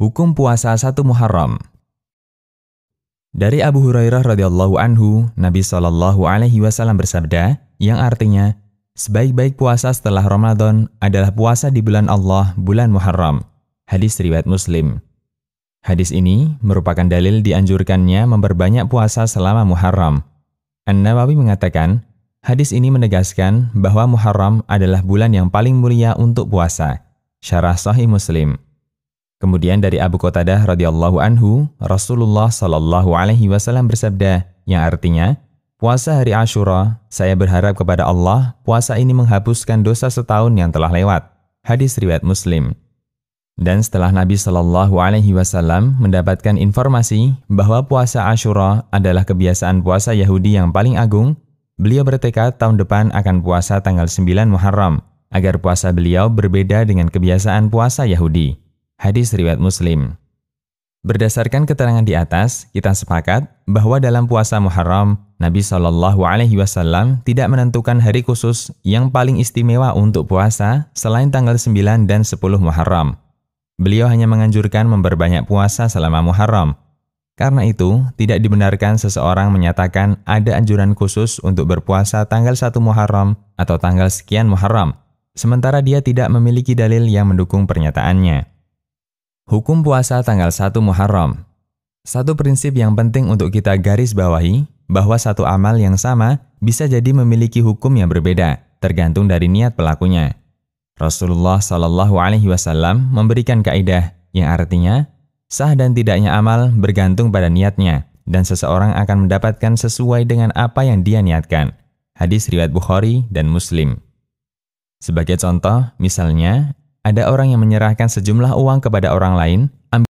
Hukum puasa Satu Muharram. Dari Abu Hurairah radhiyallahu anhu, Nabi Shallallahu alaihi wasallam bersabda, yang artinya, sebaik-baik puasa setelah Ramadan adalah puasa di bulan Allah, bulan Muharram. Hadis riwayat Muslim. Hadis ini merupakan dalil dianjurkannya memperbanyak puasa selama Muharram. An-Nawawi mengatakan, hadis ini menegaskan bahwa Muharram adalah bulan yang paling mulia untuk puasa. Syarah Sahih Muslim Kemudian dari Abu Qatadah radhiyallahu anhu, Rasulullah shallallahu alaihi wasallam bersabda, yang artinya, puasa hari Ashura, saya berharap kepada Allah puasa ini menghapuskan dosa setahun yang telah lewat. Hadis riwayat Muslim. Dan setelah Nabi Shallallahu Alaihi Wasallam mendapatkan informasi bahwa puasa Ashura adalah kebiasaan puasa Yahudi yang paling agung, beliau bertekad tahun depan akan puasa tanggal 9 Muharram agar puasa beliau berbeda dengan kebiasaan puasa Yahudi. Hadis riwayat Muslim. Berdasarkan keterangan di atas, kita sepakat bahwa dalam puasa Muharram, Nabi Shallallahu Alaihi Wasallam tidak menentukan hari khusus yang paling istimewa untuk puasa selain tanggal 9 dan 10 Muharram. Beliau hanya menganjurkan memperbanyak puasa selama Muharram. Karena itu, tidak dibenarkan seseorang menyatakan ada anjuran khusus untuk berpuasa tanggal 1 Muharram atau tanggal sekian Muharram, sementara dia tidak memiliki dalil yang mendukung pernyataannya. Hukum puasa tanggal 1 Muharram. Satu prinsip yang penting untuk kita garis bawahi bahwa satu amal yang sama bisa jadi memiliki hukum yang berbeda tergantung dari niat pelakunya. Rasulullah Shallallahu alaihi wasallam memberikan kaidah yang artinya sah dan tidaknya amal bergantung pada niatnya dan seseorang akan mendapatkan sesuai dengan apa yang dia niatkan. Hadis riwayat Bukhari dan Muslim. Sebagai contoh, misalnya ada orang yang menyerahkan sejumlah uang kepada orang lain,